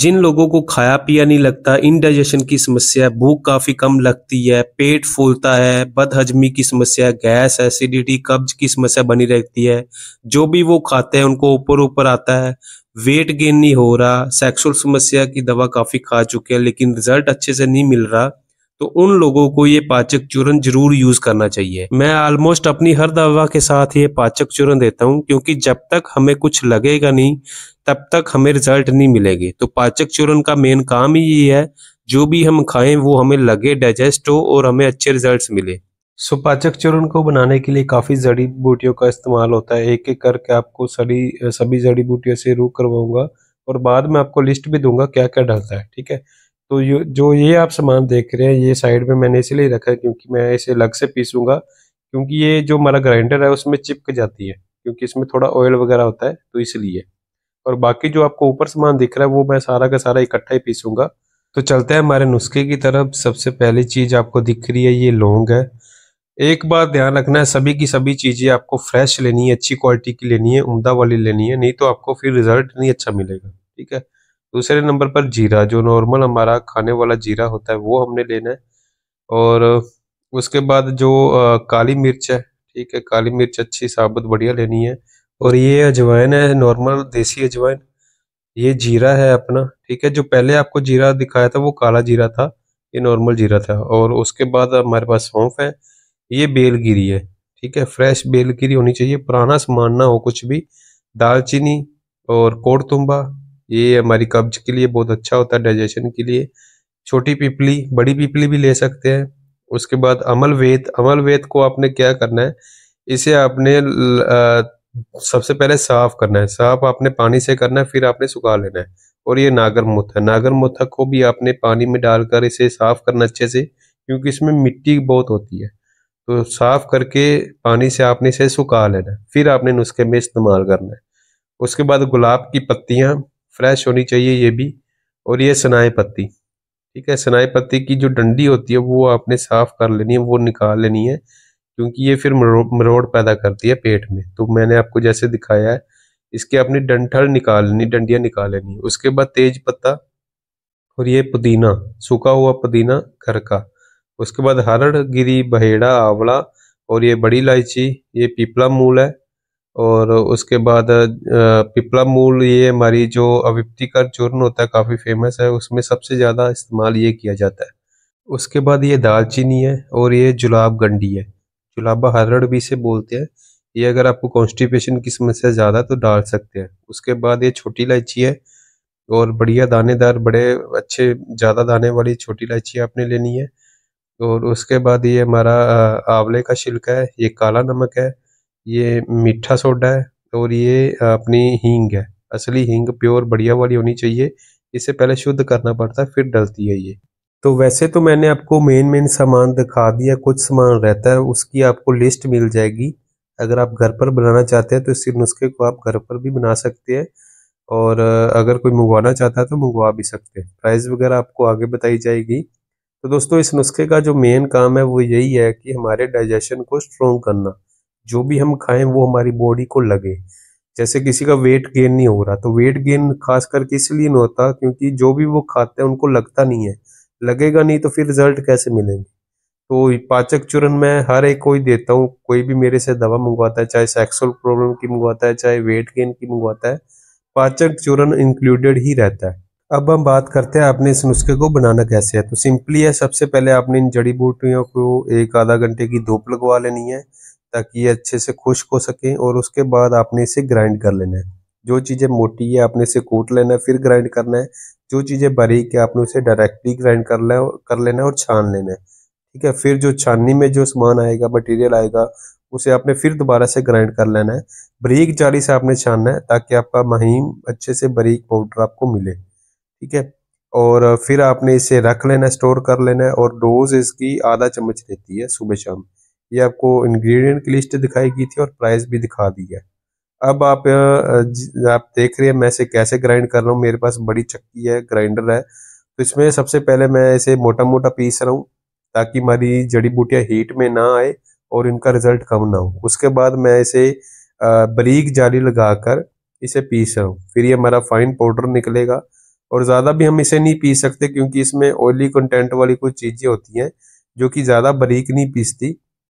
जिन लोगों को खाया पिया नहीं लगता इनडाइजेशन की समस्या भूख काफी कम लगती है पेट फूलता है बदहजमी की समस्या गैस एसिडिटी कब्ज की समस्या बनी रहती है जो भी वो खाते हैं उनको ऊपर ऊपर आता है वेट गेन नहीं हो रहा सेक्सुअल समस्या की दवा काफी खा चुके हैं लेकिन रिजल्ट अच्छे से नहीं मिल रहा तो उन लोगों को ये पाचक चूर्ण जरूर यूज करना चाहिए मैं ऑलमोस्ट अपनी हर दवा के साथ ये पाचक चूर्ण देता हूँ क्योंकि जब तक हमें कुछ लगेगा नहीं तब तक हमें रिजल्ट नहीं मिलेगी तो पाचक चूर्ण का मेन काम ही ये है जो भी हम खाएं वो हमें लगे डाइजेस्ट हो और हमें अच्छे रिजल्ट मिले सो पाचक चूर्ण को बनाने के लिए काफ़ी जड़ी बूटियों का इस्तेमाल होता है एक एक करके आपको सभी सभी जड़ी बूटियों से रू करवाऊंगा और बाद में आपको लिस्ट भी दूंगा क्या क्या डालता है ठीक है तो ये जो ये आप सामान देख रहे हैं ये साइड में मैंने इसलिए रखा है क्योंकि मैं इसे अलग से पीसूंगा क्योंकि ये जो हमारा ग्राइंडर है उसमें चिपक जाती है क्योंकि इसमें थोड़ा ऑयल वगैरह होता है तो इसलिए और बाकी जो आपको ऊपर सामान दिख रहा है वो मैं सारा का सारा इकट्ठा ही पीसूंगा तो चलते हैं हमारे नुस्खे की तरफ सबसे पहली चीज़ आपको दिख रही है ये लौंग है एक बात ध्यान रखना है सभी की सभी चीज़ें आपको फ्रेश लेनी है अच्छी क्वालिटी की लेनी है उमदा वाली लेनी है नहीं तो आपको फिर रिजल्ट नहीं अच्छा मिलेगा ठीक है दूसरे नंबर पर जीरा जो नॉर्मल हमारा खाने वाला जीरा होता है वो हमने लेना है और उसके बाद जो आ, काली मिर्च है ठीक है काली मिर्च अच्छी साबुत बढ़िया लेनी है और ये अजवाइन है नॉर्मल देसी अजवाइन ये जीरा है अपना ठीक है जो पहले आपको जीरा दिखाया था वो काला जीरा था ये नॉर्मल जीरा था और उसके बाद हमारे पास सौंफ है ये बेलगिरी है ठीक है फ्रेश बेलगिरी होनी चाहिए पुराना सामान ना हो कुछ भी दालचीनी और कोड़तुम्बा ये हमारी कब्ज के लिए बहुत अच्छा होता है डाइजेशन के लिए छोटी पिपली बड़ी पीपली भी ले सकते हैं उसके बाद अमल वेद अमल वेद को आपने क्या करना है इसे आपने आ, सबसे पहले साफ करना है साफ आपने पानी से करना है फिर आपने सुखा लेना है और ये नागर मोथा नागर मोथा को भी आपने पानी में डालकर इसे साफ करना अच्छे से क्योंकि इसमें मिट्टी बहुत होती है तो साफ करके पानी से आपने इसे सुखा लेना है फिर आपने नुस्खे में इस्तेमाल करना है उसके बाद गुलाब की पत्तियाँ फ्रेश होनी चाहिए ये भी और ये सनाए पत्ती ठीक है सनाए पत्ती की जो डंडी होती है वो आपने साफ कर लेनी है वो निकाल लेनी है क्योंकि ये फिर मरो, मरोड़ पैदा करती है पेट में तो मैंने आपको जैसे दिखाया है इसके अपनी डंठल निकाल लेनी डंडियाँ निकाल लेनी उसके बाद तेज पत्ता और ये पुदीना सूखा हुआ पुदीना घर का उसके बाद हरड़ गिरी बहेड़ा आंवला और ये बड़ी इलायची ये पीपला मूल है और उसके बाद पिपला मूल ये हमारी जो अविप्ति का चूर्ण होता है काफ़ी फेमस है उसमें सबसे ज़्यादा इस्तेमाल ये किया जाता है उसके बाद ये दालचीनी है और ये जुलाब गंडी है जुलाबा हरड़ भी इसे बोलते हैं ये अगर आपको कॉन्स्टिपेशन की समस्या ज़्यादा तो डाल सकते हैं उसके बाद ये छोटी इलायची है और बढ़िया दानेदार बड़े अच्छे ज़्यादा दाने वाली छोटी इलायची आपने लेनी है और उसके बाद ये हमारा आंवले का छिलका है ये काला नमक है ये मीठा सोडा है और ये अपनी हींग है असली हींग प्योर बढ़िया वाली होनी चाहिए इसे पहले शुद्ध करना पड़ता है फिर डलती है ये तो वैसे तो मैंने आपको मेन मेन सामान दिखा दिया कुछ सामान रहता है उसकी आपको लिस्ट मिल जाएगी अगर आप घर पर बनाना चाहते हैं तो इसी नुस्खे को आप घर पर भी बना सकते हैं और अगर कोई मंगवाना चाहता है तो मंगवा भी सकते हैं प्राइस वगैरह आपको आगे बताई जाएगी तो दोस्तों इस नुस्खे का जो मेन काम है वो यही है कि हमारे डाइजेशन को स्ट्रॉन्ग करना जो भी हम खाएं वो हमारी बॉडी को लगे जैसे किसी का वेट गेन नहीं हो रहा तो वेट गेन खास करके इसलिए नहीं होता क्योंकि जो भी वो खाते हैं उनको लगता नहीं है लगेगा नहीं तो फिर रिजल्ट कैसे मिलेंगे तो पाचक चूर्ण मैं हर एक को ही देता हूँ कोई भी मेरे से दवा मंगवाता है चाहे सेक्सुअल प्रॉब्लम की मंगवाता है चाहे वेट गेन की मंगवाता है पाचक चूर्ण इंक्लूडेड ही रहता है अब हम बात करते हैं आपने इस नुस्खे को बनाना कैसे है तो सिंपली है सबसे पहले आपने इन जड़ी बूटियों को एक आधा घंटे की धूप लगवा लेनी है ताकि ये अच्छे से खुश्क हो सके और उसके बाद आपने इसे ग्राइंड कर लेना है जो चीज़ें मोटी है आपने इसे कूट लेना है फिर ग्राइंड करना है जो चीज़ें बारीक है आपने उसे डायरेक्टली ग्राइंड कर लेना कर लेना है और छान लेना है ठीक है फिर जो छाननी में जो सामान आएगा मटेरियल आएगा उसे आपने फिर दोबारा से ग्राइंड कर लेना है बारीक जाली से आपने छानना है ताकि आपका महीम अच्छे से बारीक पाउडर आपको मिले ठीक है और फिर आपने इसे रख लेना स्टोर कर लेना है और डोज इसकी आधा चम्मच रहती है सुबह शाम ये आपको इंग्रेडिएंट की लिस्ट दिखाई गई थी और प्राइस भी दिखा दी है अब आप आप देख रहे हैं मैं इसे कैसे ग्राइंड कर रहा हूँ मेरे पास बड़ी चक्की है ग्राइंडर है तो इसमें सबसे पहले मैं इसे मोटा मोटा पीस रहा हूँ ताकि हमारी जड़ी बूटियाँ हीट में ना आए और इनका रिजल्ट कम ना हो उसके बाद मैं इसे बरीक जाली लगाकर इसे पीस रहा हूँ फिर ये हमारा फाइन पाउडर निकलेगा और ज़्यादा भी हम इसे नहीं पीस सकते क्योंकि इसमें ऑयली कंटेंट वाली कुछ चीज़ें होती हैं जो कि ज़्यादा बरीक नहीं पीसती